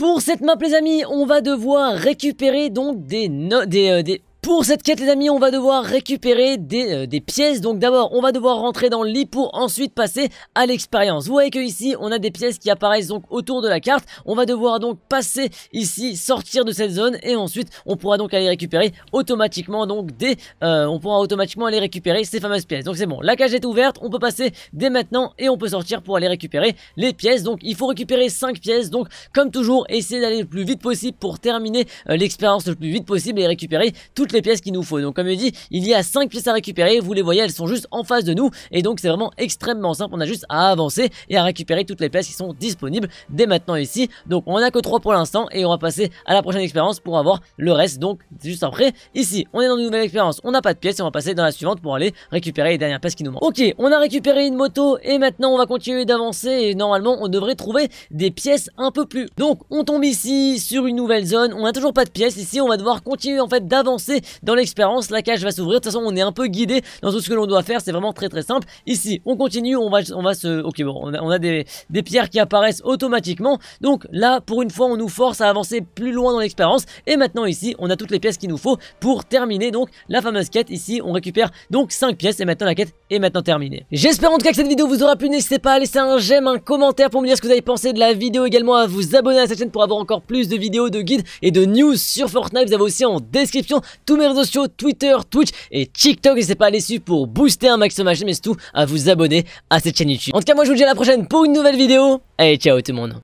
Pour cette map les amis, on va devoir récupérer donc des, no des, euh, des pour cette quête les amis on va devoir récupérer euh, des, pièces donc d'abord on va devoir rentrer dans le lit pour ensuite passer à l'expérience. Vous voyez que ici on a des pièces qui apparaissent donc autour de la carte, on va devoir donc passer ici, sortir de cette zone et ensuite on pourra donc aller récupérer automatiquement donc des, euh, on pourra automatiquement aller récupérer ces fameuses pièces. Donc c'est bon, la cage est ouverte, on peut passer dès maintenant et on peut sortir pour aller récupérer les pièces. Donc il faut récupérer 5 pièces donc comme toujours essayez d'aller le plus vite possible pour terminer euh, l'expérience le plus vite possible et récupérer toutes les pièces qu'il nous faut. Donc comme je dis, il y a cinq pièces à récupérer, vous les voyez, elles sont juste en face de nous, et donc c'est vraiment extrêmement simple, on a juste à avancer et à récupérer toutes les pièces qui sont disponibles dès maintenant ici. Donc on n'a que 3 pour l'instant, et on va passer à la prochaine expérience pour avoir le reste, donc juste après. Ici, on est dans une nouvelle expérience, on n'a pas de pièces, on va passer dans la suivante pour aller récupérer les dernières pièces qui nous manquent. Ok, on a récupéré une moto, et maintenant on va continuer d'avancer, et normalement on devrait trouver des pièces un peu plus. Donc on tombe ici sur une nouvelle zone, on n'a toujours pas de pièces, ici on va devoir continuer en fait d'avancer dans l'expérience, la cage va s'ouvrir. De toute façon, on est un peu guidé dans tout ce que l'on doit faire. C'est vraiment très très simple. Ici, on continue, on va, on va se... Ok, bon, on a, des, des, pierres qui apparaissent automatiquement. Donc là, pour une fois, on nous force à avancer plus loin dans l'expérience. Et maintenant, ici, on a toutes les pièces qu'il nous faut pour terminer donc la fameuse quête. Ici, on récupère donc 5 pièces et maintenant la quête est maintenant terminée. J'espère en tout cas que cette vidéo vous aura plu. N'hésitez pas à laisser un j'aime, un commentaire pour me dire ce que vous avez pensé de la vidéo. Également à vous abonner à cette chaîne pour avoir encore plus de vidéos, de guides et de news sur Fortnite. Vous avez aussi en description tous mes réseaux sociaux, Twitter, Twitch et TikTok. N'hésitez pas à les pour booster un maximum ma chaîne, mais surtout à vous abonner à cette chaîne YouTube. En tout cas, moi je vous dis à la prochaine pour une nouvelle vidéo. Allez, ciao tout le monde.